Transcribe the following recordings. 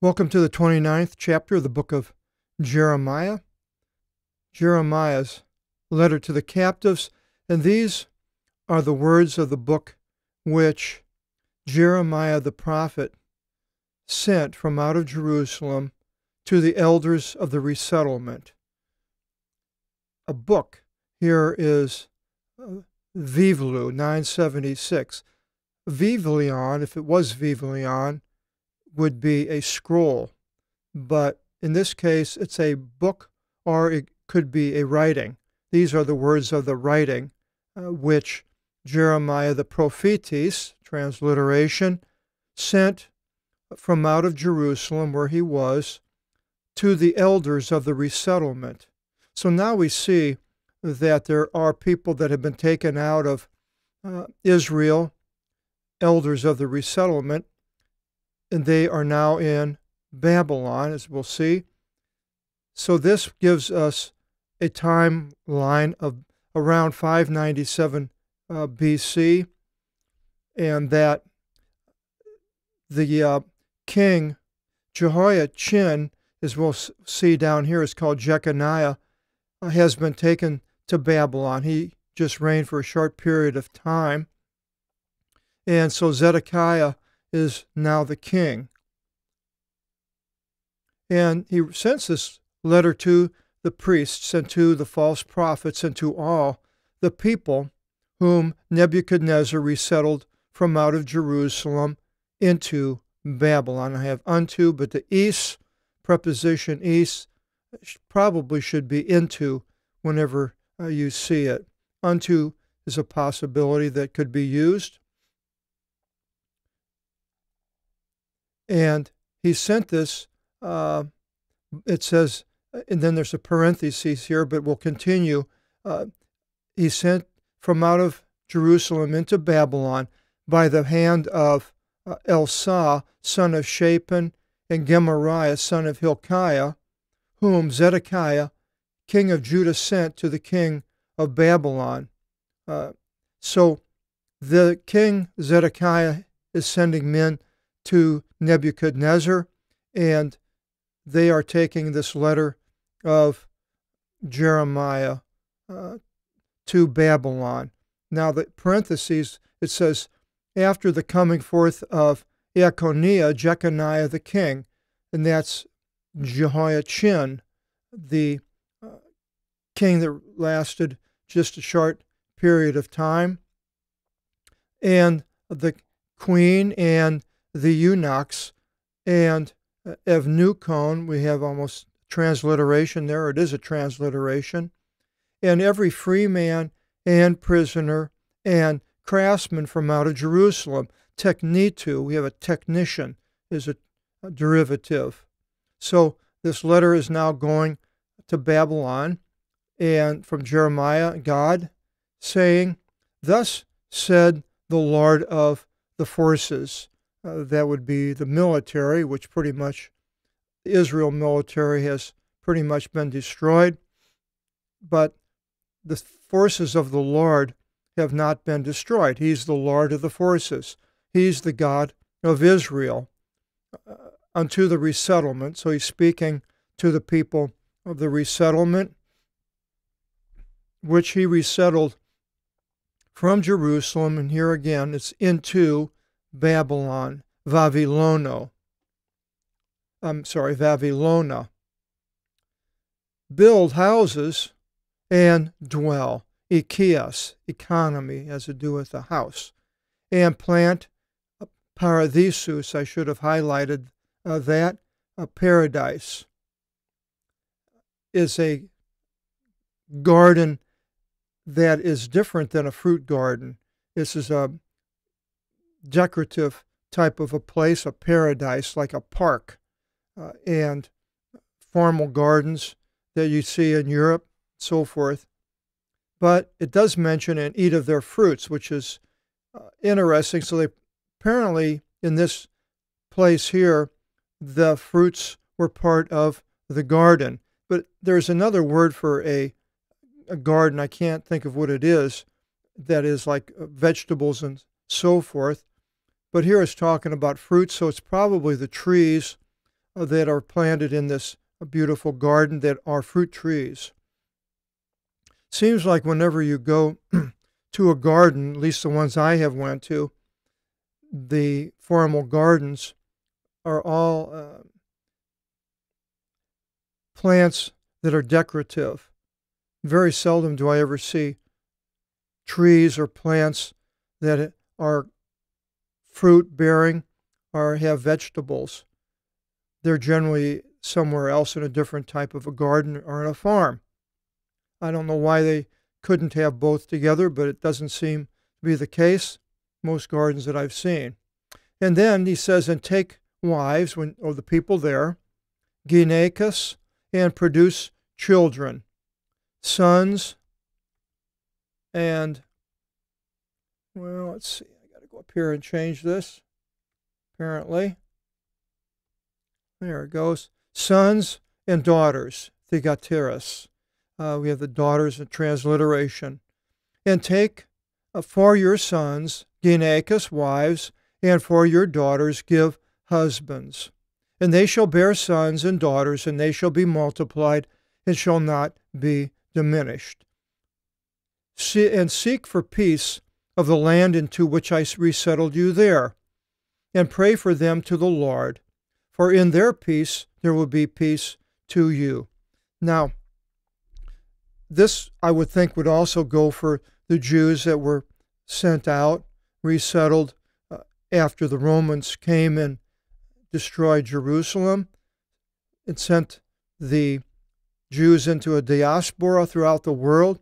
Welcome to the 29th chapter of the book of Jeremiah. Jeremiah's letter to the captives, and these are the words of the book which Jeremiah the prophet sent from out of Jerusalem to the elders of the resettlement. A book here is uh, Vivlu 976. Vivlion, if it was Vivlion, would be a scroll, but in this case, it's a book or it could be a writing. These are the words of the writing, uh, which Jeremiah the prophetes, transliteration, sent from out of Jerusalem, where he was, to the elders of the resettlement. So now we see that there are people that have been taken out of uh, Israel, elders of the resettlement, and they are now in Babylon, as we'll see. So this gives us a timeline of around 597 uh, BC, and that the uh, king Jehoiachin, as we'll see down here, is called Jeconiah, uh, has been taken to Babylon. He just reigned for a short period of time. And so Zedekiah is now the king. And he sends this letter to the priests and to the false prophets and to all the people whom Nebuchadnezzar resettled from out of Jerusalem into Babylon. I have unto, but the east, preposition east, probably should be into whenever uh, you see it. Unto is a possibility that could be used. And he sent this. Uh, it says, uh, and then there's a parenthesis here, but we'll continue. Uh, he sent from out of Jerusalem into Babylon by the hand of uh, Elsa, son of Shaphan, and Gemariah, son of Hilkiah, whom Zedekiah, king of Judah, sent to the king of Babylon. Uh, so the king Zedekiah is sending men to Nebuchadnezzar, and they are taking this letter of Jeremiah uh, to Babylon. Now, the parentheses, it says, after the coming forth of Echoniah, Jeconiah the king, and that's Jehoiachin, the uh, king that lasted just a short period of time, and the queen and the eunuchs, and uh, Evnukon, we have almost transliteration there. It is a transliteration. And every freeman and prisoner and craftsman from out of Jerusalem. Technitu, we have a technician, is a, a derivative. So this letter is now going to Babylon and from Jeremiah, God, saying, Thus said the Lord of the forces, uh, that would be the military, which pretty much the Israel military has pretty much been destroyed. But the forces of the Lord have not been destroyed. He's the Lord of the forces. He's the God of Israel uh, unto the resettlement. So he's speaking to the people of the resettlement, which he resettled from Jerusalem. And here again, it's into Babylon, Vavilono. I'm sorry, Vavilona. Build houses and dwell. Ikeas, economy, has to do with the house. And plant paradisus, I should have highlighted uh, that. A paradise is a garden that is different than a fruit garden. This is a decorative type of a place, a paradise like a park, uh, and formal gardens that you see in Europe, so forth. But it does mention and eat of their fruits, which is uh, interesting. So they apparently in this place here, the fruits were part of the garden. But there's another word for a, a garden. I can't think of what it is. That is like uh, vegetables and so forth. But here it's talking about fruit, so it's probably the trees uh, that are planted in this uh, beautiful garden that are fruit trees. Seems like whenever you go to a garden, at least the ones I have went to, the formal gardens are all uh, plants that are decorative. Very seldom do I ever see trees or plants that are fruit bearing or have vegetables. They're generally somewhere else in a different type of a garden or in a farm. I don't know why they couldn't have both together, but it doesn't seem to be the case. Most gardens that I've seen. And then he says, and take wives when, of the people there, Ginecus, and produce children, sons, and, well, let's see up here and change this, apparently. There it goes. Sons and daughters, thigateras. Uh, we have the daughters in transliteration. And take uh, for your sons, ginecus, wives, and for your daughters, give husbands. And they shall bear sons and daughters, and they shall be multiplied, and shall not be diminished. See, and seek for peace of the land into which I resettled you there, and pray for them to the Lord, for in their peace there will be peace to you. Now, this I would think would also go for the Jews that were sent out, resettled uh, after the Romans came and destroyed Jerusalem and sent the Jews into a diaspora throughout the world,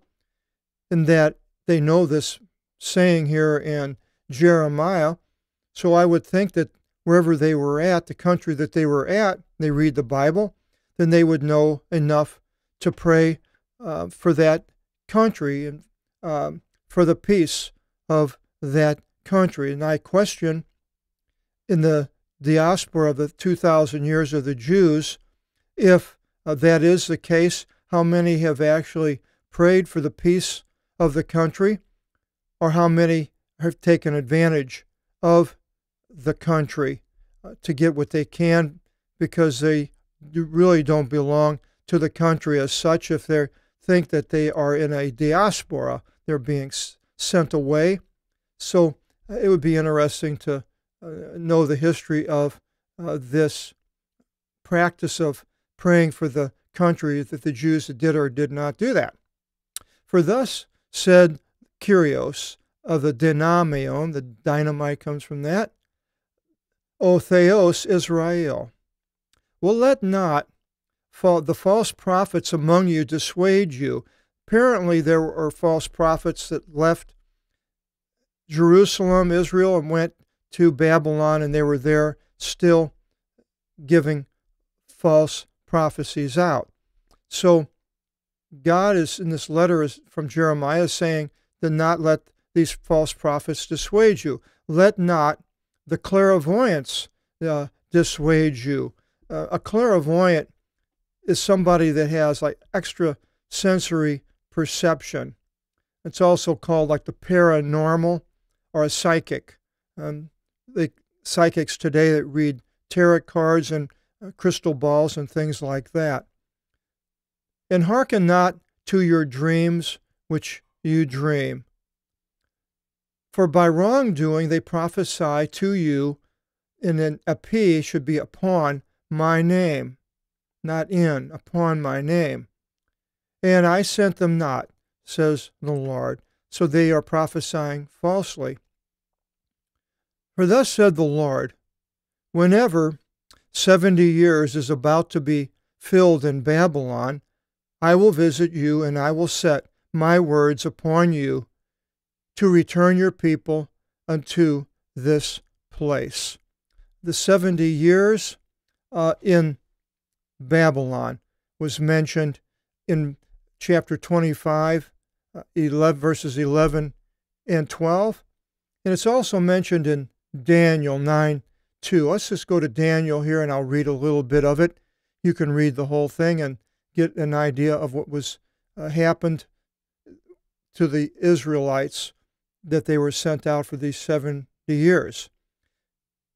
and that they know this saying here in Jeremiah. So I would think that wherever they were at, the country that they were at, they read the Bible, then they would know enough to pray uh, for that country and um, for the peace of that country. And I question in the diaspora of the 2,000 years of the Jews, if uh, that is the case, how many have actually prayed for the peace of the country or how many have taken advantage of the country uh, to get what they can because they really don't belong to the country as such. If they think that they are in a diaspora, they're being sent away. So uh, it would be interesting to uh, know the history of this practice of praying for the country that the Jews did or did not do that. For thus said kurios of the dynamion, the dynamite comes from that. O theos Israel. Well, let not the false prophets among you dissuade you. Apparently, there were false prophets that left Jerusalem, Israel, and went to Babylon, and they were there still giving false prophecies out. So, God is in this letter from Jeremiah saying, then not let these false prophets dissuade you. Let not the clairvoyance uh, dissuade you. Uh, a clairvoyant is somebody that has like extra sensory perception. It's also called like the paranormal or a psychic. Um, the psychics today that read tarot cards and uh, crystal balls and things like that. And hearken not to your dreams, which you dream. For by wrongdoing they prophesy to you, and an ap should be upon my name, not in, upon my name. And I sent them not, says the Lord. So they are prophesying falsely. For thus said the Lord, whenever 70 years is about to be filled in Babylon, I will visit you and I will set my words upon you to return your people unto this place. The 70 years uh, in Babylon was mentioned in chapter 25, uh, 11, verses 11 and 12. And it's also mentioned in Daniel 9 2. Let's just go to Daniel here and I'll read a little bit of it. You can read the whole thing and get an idea of what was uh, happened to the Israelites that they were sent out for these 70 years.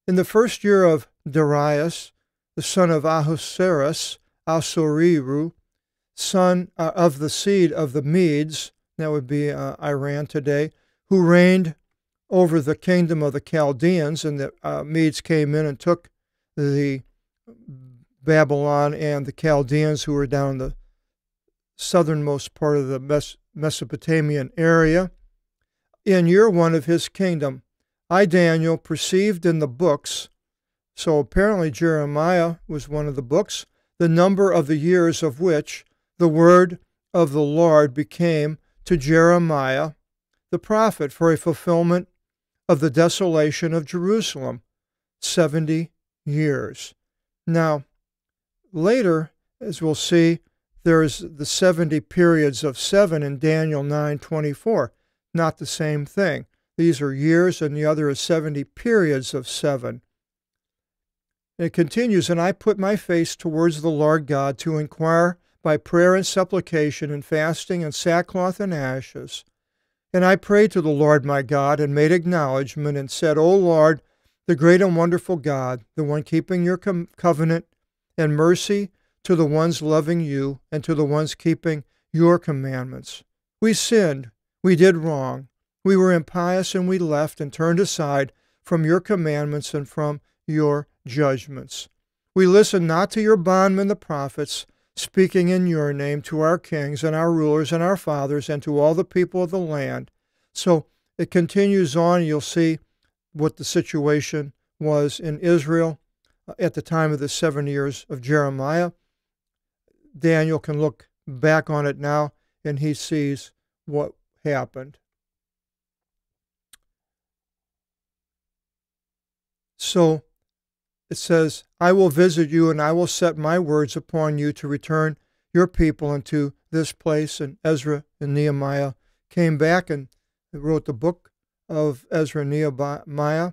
In the first year of Darius, the son of Ahasuerus, Asuriru, son uh, of the seed of the Medes, that would be uh, Iran today, who reigned over the kingdom of the Chaldeans, and the uh, Medes came in and took the Babylon and the Chaldeans who were down in the southernmost part of the Mes- Mesopotamian area, in year one of his kingdom. I, Daniel, perceived in the books, so apparently Jeremiah was one of the books, the number of the years of which the word of the Lord became to Jeremiah the prophet for a fulfillment of the desolation of Jerusalem, 70 years. Now, later, as we'll see, there's the 70 periods of 7 in Daniel 9:24. Not the same thing. These are years and the other is 70 periods of 7. And it continues, and I put my face towards the Lord God to inquire by prayer and supplication and fasting and sackcloth and ashes. And I prayed to the Lord my God and made acknowledgment and said, O Lord, the great and wonderful God, the one keeping your covenant and mercy to the ones loving you and to the ones keeping your commandments. We sinned, we did wrong, we were impious, and we left and turned aside from your commandments and from your judgments. We listened not to your bondmen, the prophets, speaking in your name to our kings and our rulers and our fathers and to all the people of the land. So it continues on. You'll see what the situation was in Israel uh, at the time of the seven years of Jeremiah. Daniel can look back on it now and he sees what happened. So it says, I will visit you and I will set my words upon you to return your people into this place. And Ezra and Nehemiah came back and wrote the book of Ezra and Nehemiah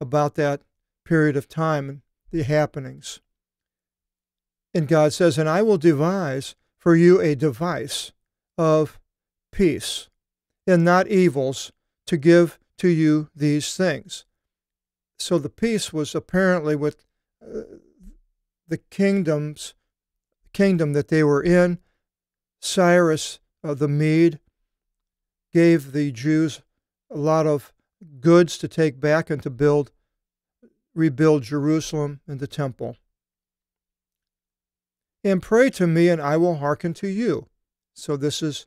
about that period of time and the happenings. And God says, And I will devise for you a device of peace and not evils to give to you these things. So the peace was apparently with uh, the kingdoms, kingdom that they were in. Cyrus uh, the Mede gave the Jews a lot of goods to take back and to build, rebuild Jerusalem and the temple and pray to me, and I will hearken to you. So, this is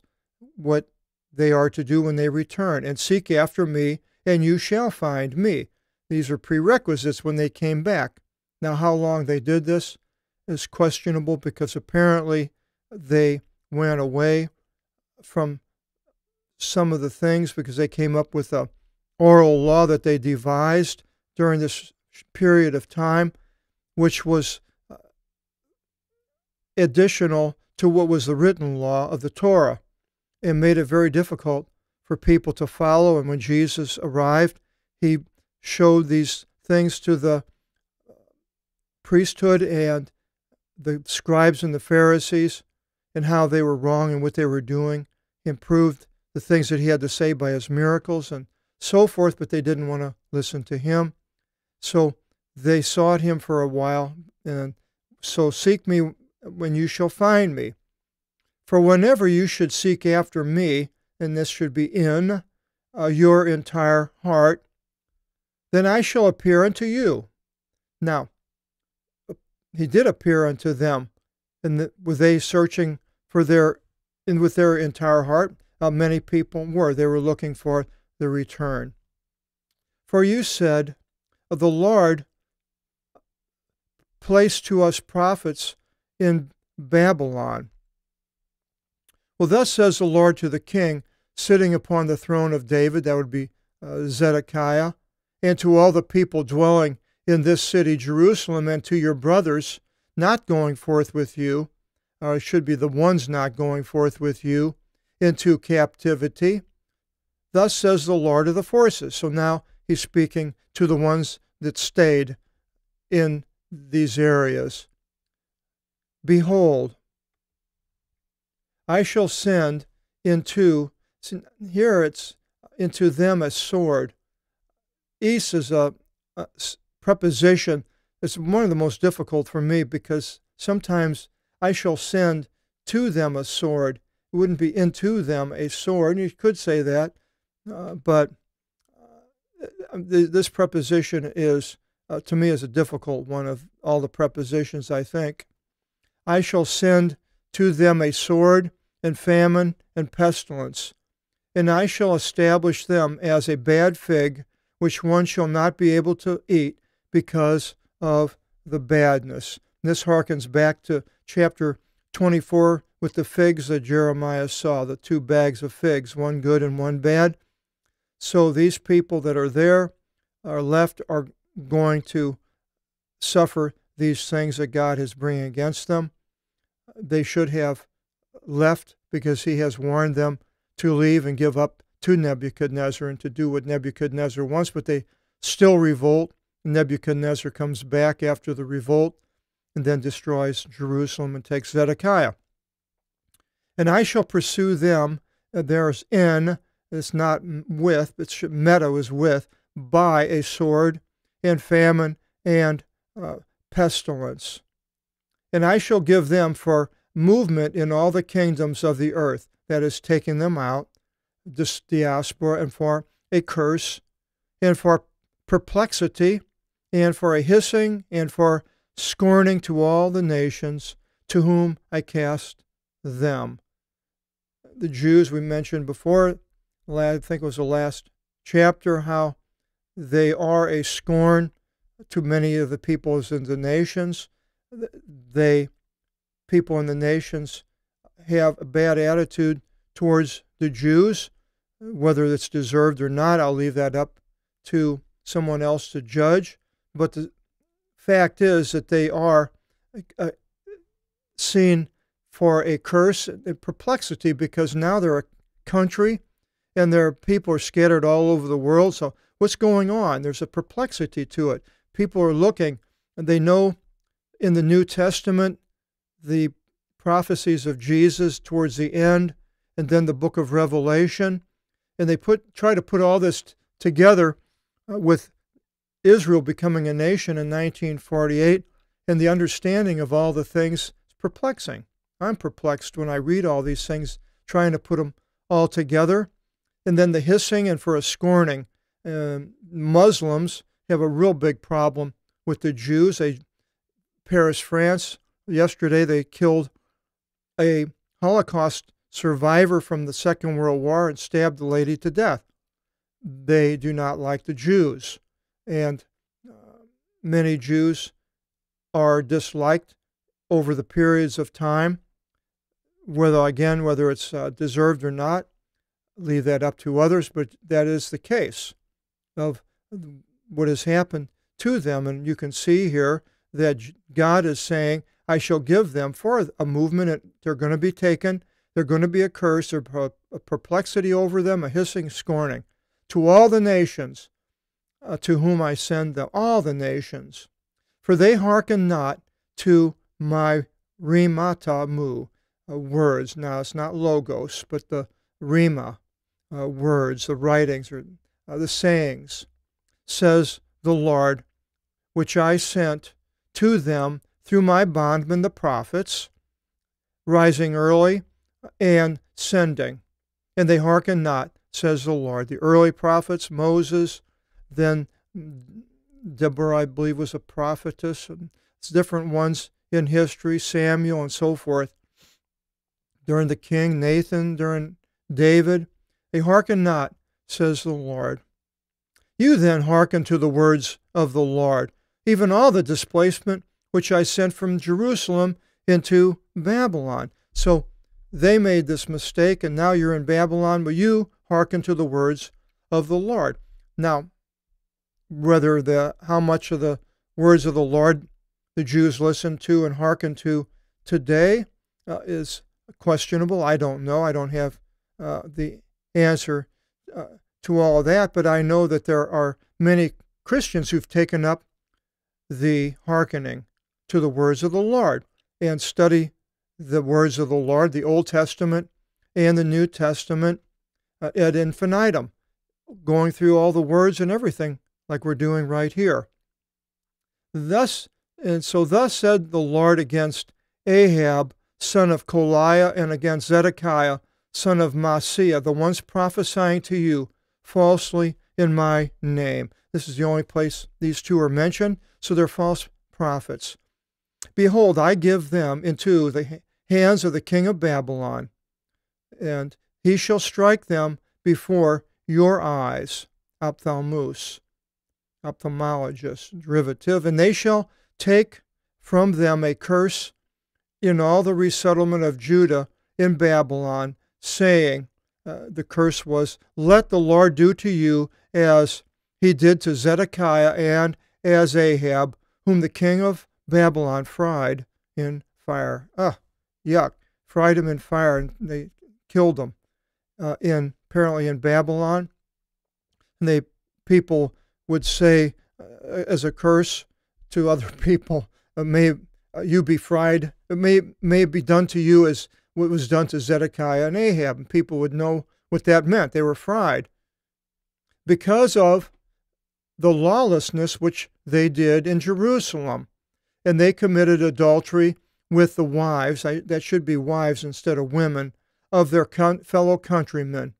what they are to do when they return and seek after me, and you shall find me. These are prerequisites when they came back. Now, how long they did this is questionable because apparently they went away from some of the things because they came up with a oral law that they devised during this period of time, which was additional to what was the written law of the Torah and made it very difficult for people to follow. And when Jesus arrived, he showed these things to the priesthood and the scribes and the Pharisees and how they were wrong and what they were doing, Improved the things that he had to say by his miracles and so forth, but they didn't want to listen to him. So they sought him for a while, and so seek me when you shall find me. For whenever you should seek after me, and this should be in uh, your entire heart, then I shall appear unto you. Now, he did appear unto them, and the, were they searching for their, in with their entire heart? Uh, many people were. They were looking for the return. For you said, The Lord placed to us prophets in Babylon. Well, thus says the Lord to the king sitting upon the throne of David, that would be uh, Zedekiah, and to all the people dwelling in this city, Jerusalem, and to your brothers not going forth with you, or uh, should be the ones not going forth with you, into captivity. Thus says the Lord of the forces. So now he's speaking to the ones that stayed in these areas. Behold, I shall send into, here it's into them a sword. East is a, a preposition. It's one of the most difficult for me because sometimes I shall send to them a sword. It wouldn't be into them a sword. You could say that, uh, but uh, th this preposition is, uh, to me, is a difficult one of all the prepositions, I think. I shall send to them a sword and famine and pestilence. And I shall establish them as a bad fig, which one shall not be able to eat because of the badness. this harkens back to chapter 24 with the figs that Jeremiah saw, the two bags of figs, one good and one bad. So these people that are there, are left, are going to suffer these things that God is bringing against them. They should have left because he has warned them to leave and give up to Nebuchadnezzar and to do what Nebuchadnezzar wants, but they still revolt. Nebuchadnezzar comes back after the revolt and then destroys Jerusalem and takes Zedekiah. And I shall pursue them. Uh, there's in, it's not with, but meta is with, by a sword and famine and uh, pestilence. And I shall give them for movement in all the kingdoms of the earth, that is, taking them out, this diaspora, and for a curse, and for perplexity, and for a hissing, and for scorning to all the nations to whom I cast them. The Jews, we mentioned before, I think it was the last chapter, how they are a scorn to many of the peoples in the nations. They, people in the nations, have a bad attitude towards the Jews. Whether it's deserved or not, I'll leave that up to someone else to judge. But the fact is that they are uh, seen for a curse a perplexity because now they're a country and their people are scattered all over the world. So what's going on? There's a perplexity to it people are looking and they know in the New Testament the prophecies of Jesus towards the end and then the book of Revelation and they put try to put all this together uh, with Israel becoming a nation in 1948 and the understanding of all the things is perplexing. I'm perplexed when I read all these things trying to put them all together and then the hissing and for a scorning uh, Muslims have a real big problem with the Jews. They, Paris, France, yesterday they killed a Holocaust survivor from the Second World War and stabbed the lady to death. They do not like the Jews. And uh, many Jews are disliked over the periods of time, whether again, whether it's uh, deserved or not, leave that up to others, but that is the case of what has happened to them. And you can see here that God is saying, I shall give them for a movement. And they're going to be taken. They're going to be curse. There's a perplexity over them, a hissing, scorning. To all the nations uh, to whom I send them, all the nations, for they hearken not to my rimata mu uh, words. Now, it's not logos, but the rima uh, words, the writings, or uh, the sayings says the Lord, which I sent to them through my bondmen the prophets, rising early and sending. And they hearken not, says the Lord. The early prophets, Moses, then Deborah, I believe, was a prophetess, and it's different ones in history, Samuel and so forth. During the king, Nathan, during David, they hearken not, says the Lord. You then hearken to the words of the Lord, even all the displacement which I sent from Jerusalem into Babylon. So they made this mistake, and now you're in Babylon, but you hearken to the words of the Lord. Now, whether the how much of the words of the Lord the Jews listen to and hearken to today uh, is questionable. I don't know. I don't have uh, the answer uh, to all that, but I know that there are many Christians who've taken up the hearkening to the words of the Lord and study the words of the Lord, the Old Testament and the New Testament uh, ad infinitum, going through all the words and everything like we're doing right here. Thus, and so thus said the Lord against Ahab, son of Koliah, and against Zedekiah, son of Maaseiah, the ones prophesying to you, falsely in my name. This is the only place these two are mentioned, so they're false prophets. Behold, I give them into the hands of the king of Babylon, and he shall strike them before your eyes, ophthalmos, ophthalmologist, derivative, and they shall take from them a curse in all the resettlement of Judah in Babylon, saying, uh, the curse was, Let the Lord do to you as he did to Zedekiah and as Ahab, whom the king of Babylon fried in fire. Ah, yuck. Fried him in fire and they killed him uh, in apparently in Babylon. And they people would say uh, as a curse to other people, may uh, you be fried, it may, may be done to you as what was done to Zedekiah and Ahab, and people would know what that meant. They were fried because of the lawlessness which they did in Jerusalem. And they committed adultery with the wives, I, that should be wives instead of women, of their con- fellow countrymen.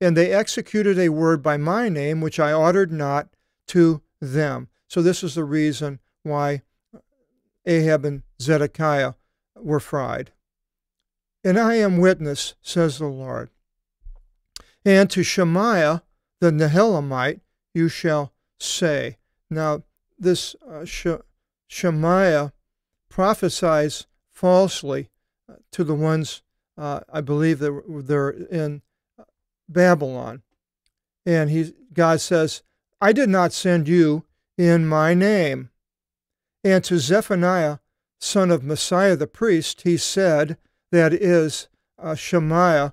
And they executed a word by my name, which I ordered not to them. So, this is the reason why Ahab and Zedekiah were fried. And I am witness, says the Lord. And to Shemaiah the Nehelamite you shall say. Now, this uh, Shemaiah prophesies falsely uh, to the ones, uh, I believe, that were, they're in uh, Babylon. And he, God says, I did not send you in my name. And to Zephaniah, son of Messiah the priest, he said, that is, uh, Shemaiah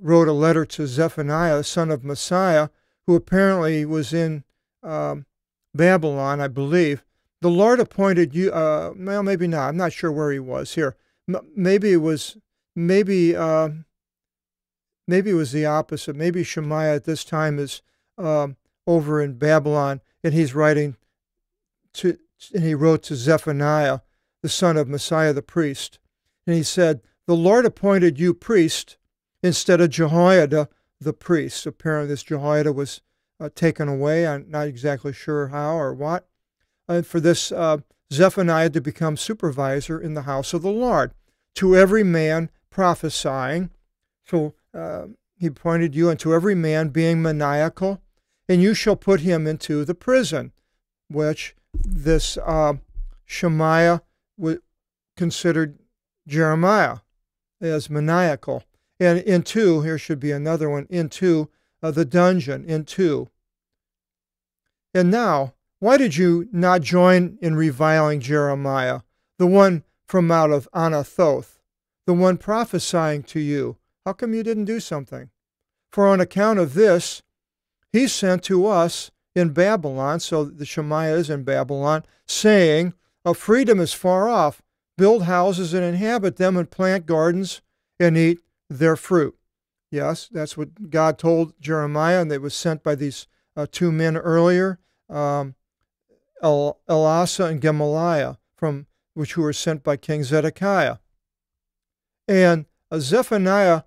wrote a letter to Zephaniah, son of Messiah, who apparently was in um, Babylon, I believe. The Lord appointed you, uh, well, maybe not. I'm not sure where he was here. M- maybe it was, maybe, uh, maybe it was the opposite. Maybe Shemaiah at this time is um, over in Babylon and he's writing to, and he wrote to Zephaniah, the son of Messiah the priest. And he said, the Lord appointed you priest instead of Jehoiada the priest. Apparently, this Jehoiada was uh, taken away. I'm not exactly sure how or what. And for this uh, Zephaniah to become supervisor in the house of the Lord, to every man prophesying. So uh, he appointed you unto every man being maniacal, and you shall put him into the prison, which this uh, Shemaiah considered Jeremiah. As maniacal. And into here should be another one, into uh, the dungeon, in two. And now, why did you not join in reviling Jeremiah, the one from out of Anathoth, the one prophesying to you? How come you didn't do something? For on account of this, he sent to us in Babylon, so the Shemaiah is in Babylon, saying, A freedom is far off, build houses and inhabit them, and plant gardens and eat their fruit. Yes, that's what God told Jeremiah, and they was sent by these uh, two men earlier, um, El- Elasa and Gemaliah, from which were sent by King Zedekiah. And uh, Zephaniah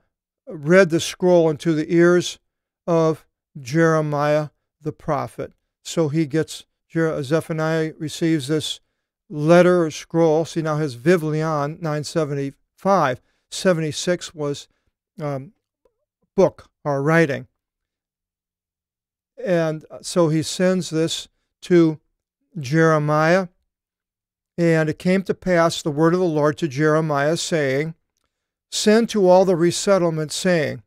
read the scroll into the ears of Jeremiah the prophet. So he gets Jer- Zephaniah receives this letter scroll. See, now his Vivlian, 975. 76 was um, book or writing. And uh, so he sends this to Jeremiah. And it came to pass the word of the Lord to Jeremiah, saying, Send to all the resettlement, saying,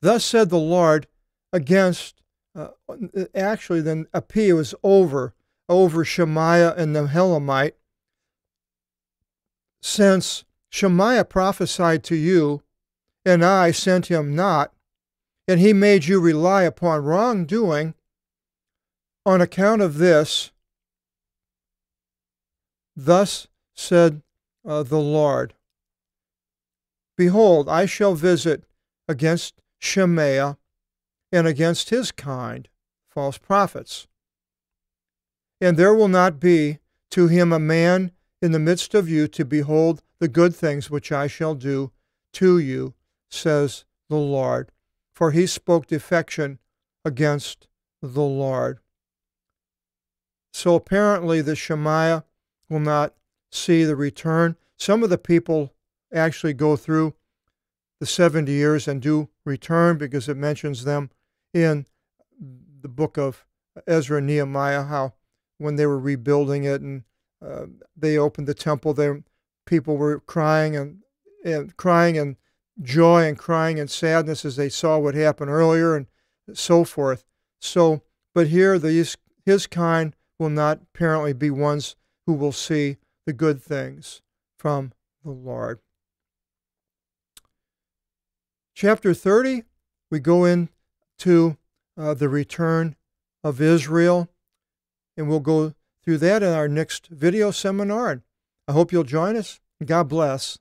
Thus said the Lord against, uh, actually, then a P was over over Shemaiah and the Helamite, since Shemaiah prophesied to you, and I sent him not, and he made you rely upon wrongdoing, on account of this, thus said uh, the Lord Behold, I shall visit against Shemaiah and against his kind false prophets and there will not be to him a man in the midst of you to behold the good things which I shall do to you, says the Lord. For he spoke defection against the Lord. So apparently, the Shemaiah will not see the return. Some of the people actually go through the 70 years and do return because it mentions them in the book of Ezra and Nehemiah how when they were rebuilding it and uh, they opened the temple. There, people were crying and, and crying and joy and crying and sadness as they saw what happened earlier and so forth. So, but here these his kind will not apparently be ones who will see the good things from the Lord. Chapter 30, we go into uh, the return of Israel and we'll go through that in our next video seminar. I hope you'll join us. God bless.